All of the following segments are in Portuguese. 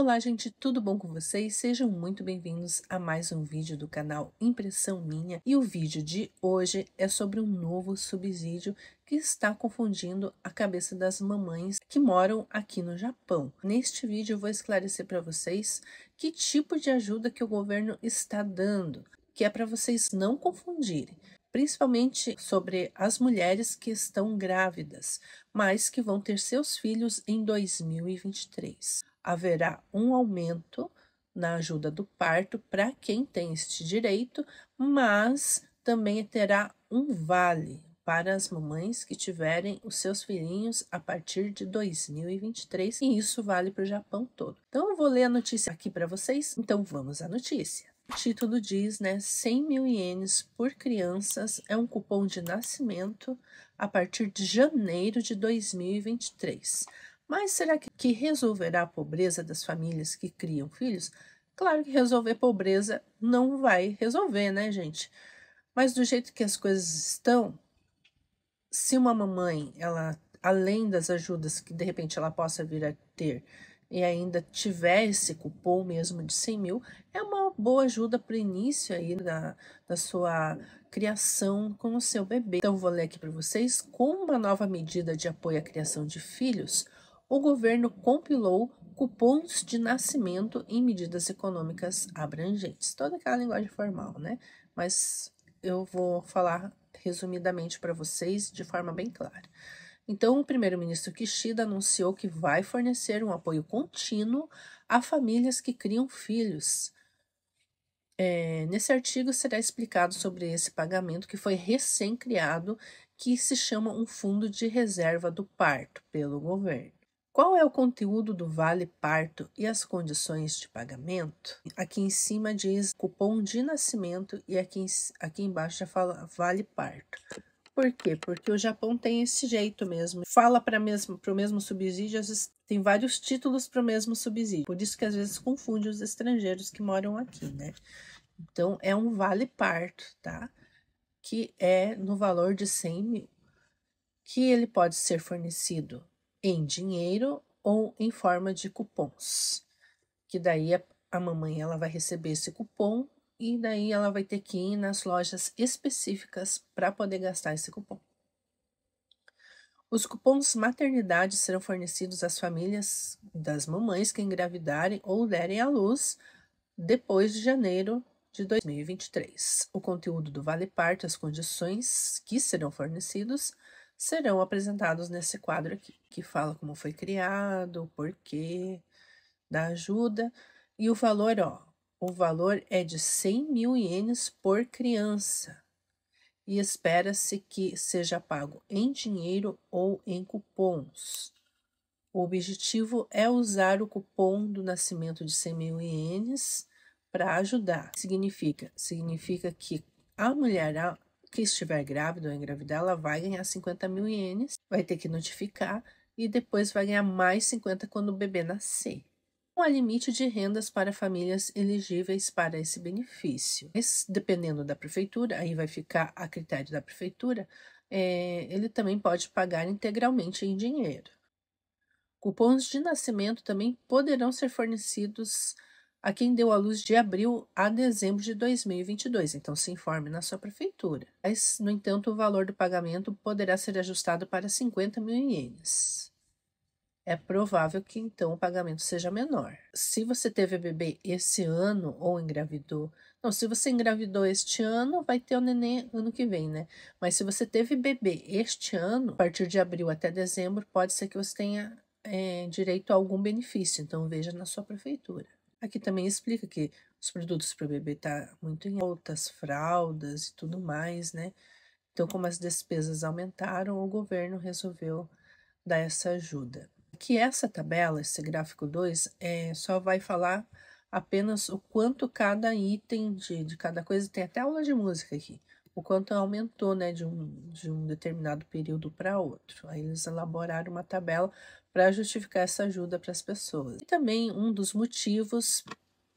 Olá, gente, tudo bom com vocês? Sejam muito bem-vindos a mais um vídeo do canal Impressão Minha. E o vídeo de hoje é sobre um novo subsídio que está confundindo a cabeça das mamães que moram aqui no Japão. Neste vídeo eu vou esclarecer para vocês que tipo de ajuda que o governo está dando, que é para vocês não confundirem principalmente sobre as mulheres que estão grávidas, mas que vão ter seus filhos em 2023 haverá um aumento na ajuda do parto para quem tem este direito, mas também terá um vale para as mamães que tiverem os seus filhinhos a partir de 2023, e isso vale para o Japão todo. Então eu vou ler a notícia aqui para vocês, então vamos à notícia. O título diz, né, 100 mil ienes por crianças é um cupom de nascimento a partir de janeiro de 2023. Mas será que, resolverá a pobreza das famílias que criam filhos? Claro que resolver pobreza não vai resolver, né, gente? Mas do jeito que as coisas estão, se uma mamãe, ela além das ajudas que de repente ela possa vir a ter, e ainda tiver esse cupom mesmo de 100 mil, é uma boa ajuda para o início aí da, da sua criação com o seu bebê. Então, vou ler aqui para vocês como uma nova medida de apoio à criação de filhos o governo compilou cupons de nascimento em medidas econômicas abrangentes. Toda aquela linguagem formal, né? Mas eu vou falar resumidamente para vocês de forma bem clara. Então, o primeiro-ministro Kishida anunciou que vai fornecer um apoio contínuo a famílias que criam filhos. É, nesse artigo será explicado sobre esse pagamento que foi recém-criado, que se chama um fundo de reserva do parto pelo governo. Qual é o conteúdo do Vale Parto e as condições de pagamento? Aqui em cima diz cupom de nascimento e aqui, aqui embaixo já fala Vale Parto. Por quê? Porque o Japão tem esse jeito mesmo. Fala para mesmo, o mesmo subsídio, tem vários títulos para o mesmo subsídio. Por isso que às vezes confunde os estrangeiros que moram aqui, né? Então, é um vale parto, tá? Que é no valor de 100 mil, que ele pode ser fornecido em dinheiro ou em forma de cupons. Que daí a, mamãe ela vai receber esse cupom e daí ela vai ter que ir nas lojas específicas para poder gastar esse cupom. Os cupons maternidade serão fornecidos às famílias das mamães que engravidarem ou derem à luz depois de janeiro de 2023. O conteúdo do Vale Parto, as condições que serão fornecidos, serão apresentados nesse quadro aqui, que fala como foi criado, o porquê da ajuda e o valor, ó. O valor é de 100 mil ienes por criança e espera-se que seja pago em dinheiro ou em cupons. O objetivo é usar o cupom do nascimento de 100 mil ienes para ajudar. Significa, significa que a mulher que estiver grávida ou engravidar, ela vai ganhar 50 mil ienes, vai ter que notificar e depois vai ganhar mais 50 quando o bebê nascer. Não há limite de rendas para famílias elegíveis para esse benefício. Mas, dependendo da prefeitura, aí vai ficar a critério da prefeitura, é, ele também pode pagar integralmente em dinheiro. Cupons de nascimento também poderão ser fornecidos a quem deu à luz de abril a dezembro de 2022. Então, se informe na sua prefeitura. Mas, no entanto, o valor do pagamento poderá ser ajustado para 50 mil ienes. É provável que então o pagamento seja menor. Se você teve bebê esse ano ou engravidou, não, se você engravidou este ano, vai ter o neném ano que vem, né? Mas se você teve bebê este ano, a partir de abril até dezembro, pode ser que você tenha é, direito a algum benefício. Então veja na sua prefeitura. Aqui também explica que os produtos para o bebê tá muito em alta, as fraldas e tudo mais, né? Então, como as despesas aumentaram, o governo resolveu dar essa ajuda. Que essa tabela, esse gráfico 2, é, só vai falar apenas o quanto cada item de, de cada coisa, tem até aula de música aqui, o quanto aumentou né, de, um, de um determinado período para outro. Aí eles elaboraram uma tabela para justificar essa ajuda para as pessoas. E também um dos motivos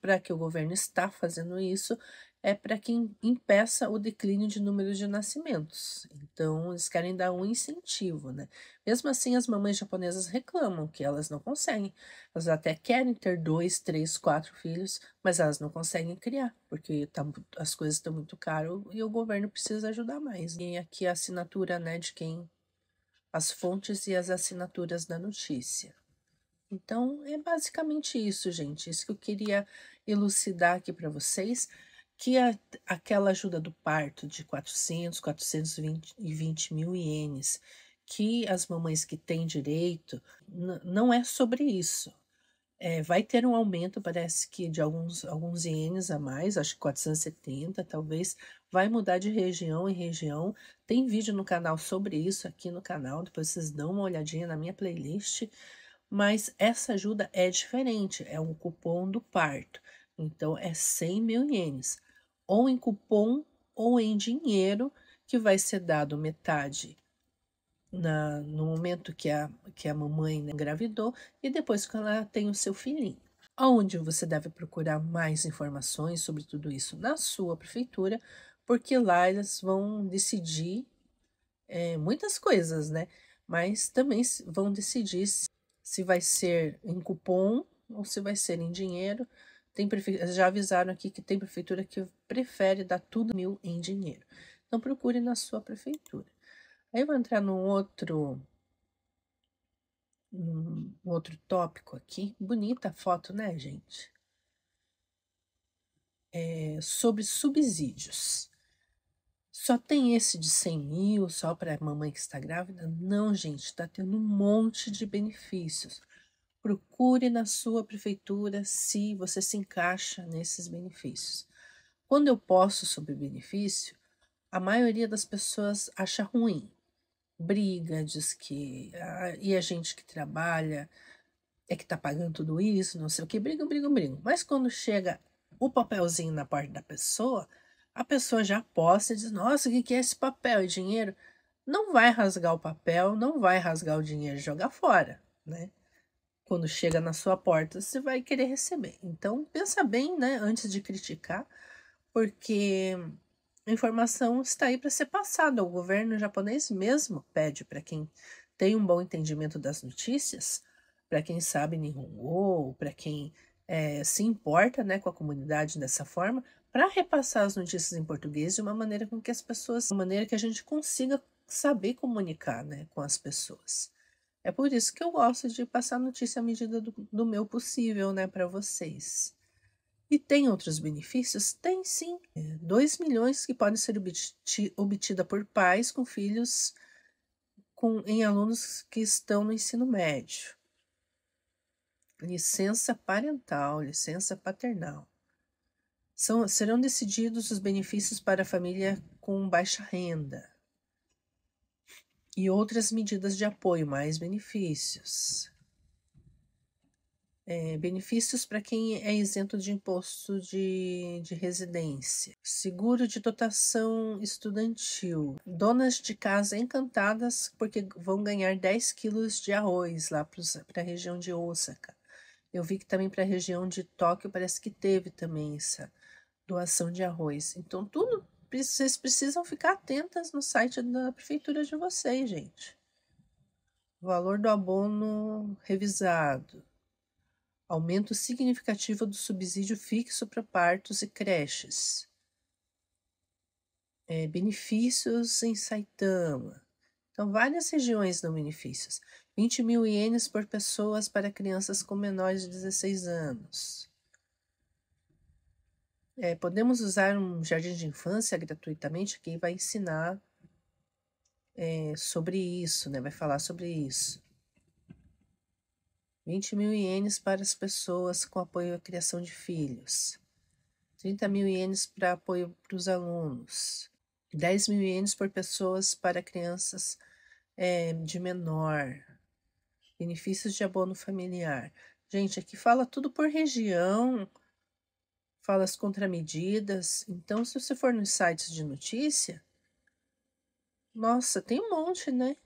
para que o governo está fazendo isso é para quem impeça o declínio de número de nascimentos. Então, eles querem dar um incentivo, né? Mesmo assim, as mamães japonesas reclamam que elas não conseguem. Elas até querem ter dois, três, quatro filhos, mas elas não conseguem criar, porque tá, as coisas estão muito caras e o governo precisa ajudar mais. E aqui a assinatura, né, de quem... As fontes e as assinaturas da notícia. Então, é basicamente isso, gente. Isso que eu queria elucidar aqui para vocês que a, aquela ajuda do parto de 400, 420 mil ienes, que as mamães que têm direito, não é sobre isso. É, vai ter um aumento, parece que de alguns, alguns ienes a mais, acho que 470 talvez, vai mudar de região em região. Tem vídeo no canal sobre isso aqui no canal, depois vocês dão uma olhadinha na minha playlist. Mas essa ajuda é diferente, é um cupom do parto. Então, é 100 mil ienes ou em cupom ou em dinheiro, que vai ser dado metade na, no momento que a, que a mamãe né, engravidou e depois que ela tem o seu filhinho. Onde você deve procurar mais informações sobre tudo isso? Na sua prefeitura, porque lá elas vão decidir é, muitas coisas, né? Mas também vão decidir se, se vai ser em cupom ou se vai ser em dinheiro tem prefe... Já avisaram aqui que tem prefeitura que prefere dar tudo mil em dinheiro. Então procure na sua prefeitura. Aí eu vou entrar num outro, num outro tópico aqui. Bonita a foto, né, gente? É sobre subsídios. Só tem esse de 100 mil, só para a mamãe que está grávida? Não, gente, está tendo um monte de benefícios. Procure na sua prefeitura se você se encaixa nesses benefícios. Quando eu posto sobre benefício, a maioria das pessoas acha ruim. Briga, diz que. Ah, e a gente que trabalha é que tá pagando tudo isso, não sei o que. briga, briga, briga. Mas quando chega o papelzinho na porta da pessoa, a pessoa já posta e diz: Nossa, o que é esse papel? É dinheiro? Não vai rasgar o papel, não vai rasgar o dinheiro e jogar fora, né? quando chega na sua porta, você vai querer receber. Então, pensa bem, né, antes de criticar, porque a informação está aí para ser passada. O governo japonês mesmo pede para quem tem um bom entendimento das notícias, para quem sabe Nihongo, para quem é, se importa né, com a comunidade dessa forma, para repassar as notícias em português de uma maneira com que as pessoas, uma maneira que a gente consiga saber comunicar né, com as pessoas. É por isso que eu gosto de passar notícia à medida do, do meu possível, né, para vocês. E tem outros benefícios? Tem sim. 2 é, milhões que podem ser obti obtida por pais com filhos com, em alunos que estão no ensino médio. Licença parental, licença paternal. São, serão decididos os benefícios para a família com baixa renda e outras medidas de apoio, mais benefícios. É, benefícios para quem é isento de imposto de, de residência, seguro de dotação estudantil, donas de casa encantadas porque vão ganhar 10 quilos de arroz lá para a região de Osaka. Eu vi que também para a região de Tóquio parece que teve também essa doação de arroz. Então, tudo vocês precisam ficar atentas no site da prefeitura de vocês, gente. Valor do abono revisado. Aumento significativo do subsídio fixo para partos e creches. É, benefícios em Saitama. Então, várias regiões dão benefícios. 20 mil ienes por pessoas para crianças com menores de 16 anos. É, podemos usar um jardim de infância gratuitamente, que vai ensinar é, sobre isso, né? Vai falar sobre isso. 20 mil ienes para as pessoas com apoio à criação de filhos. 30 mil ienes para apoio para os alunos. 10 mil ienes por pessoas para crianças é, de menor. Benefícios de abono familiar. Gente, aqui fala tudo por região, fala as contramedidas. Então, se você for nos sites de notícia, nossa, tem um monte, né?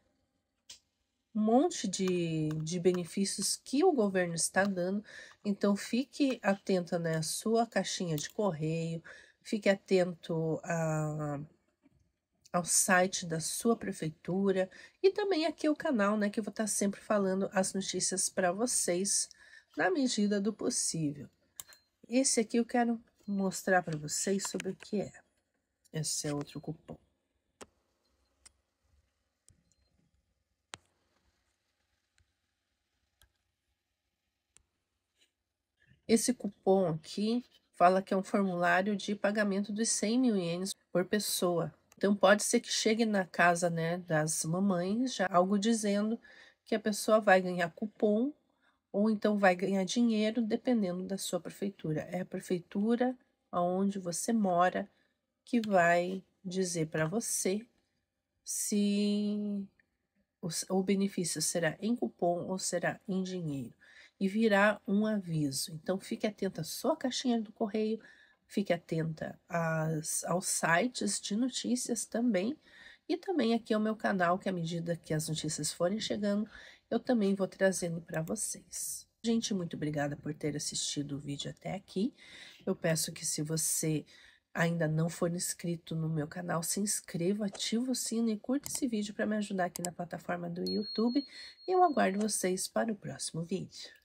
Um monte de, de benefícios que o governo está dando. Então, fique atento né, à sua caixinha de correio, fique atento a, ao site da sua prefeitura e também aqui o canal, né? Que eu vou estar sempre falando as notícias para vocês na medida do possível. Esse aqui eu quero mostrar para vocês sobre o que é. Esse é outro cupom. Esse cupom aqui fala que é um formulário de pagamento dos 100 mil ienes por pessoa. Então pode ser que chegue na casa né, das mamães já algo dizendo que a pessoa vai ganhar cupom ou então vai ganhar dinheiro dependendo da sua prefeitura. É a prefeitura aonde você mora que vai dizer para você se o, benefício será em cupom ou será em dinheiro e virá um aviso. Então fique atenta à sua caixinha do correio, fique atenta às, aos sites de notícias também. E também aqui é o meu canal, que à medida que as notícias forem chegando, eu também vou trazendo para vocês. Gente, muito obrigada por ter assistido o vídeo até aqui. Eu peço que se você ainda não for inscrito no meu canal, se inscreva, ativa o sino e curta esse vídeo para me ajudar aqui na plataforma do YouTube. E eu aguardo vocês para o próximo vídeo.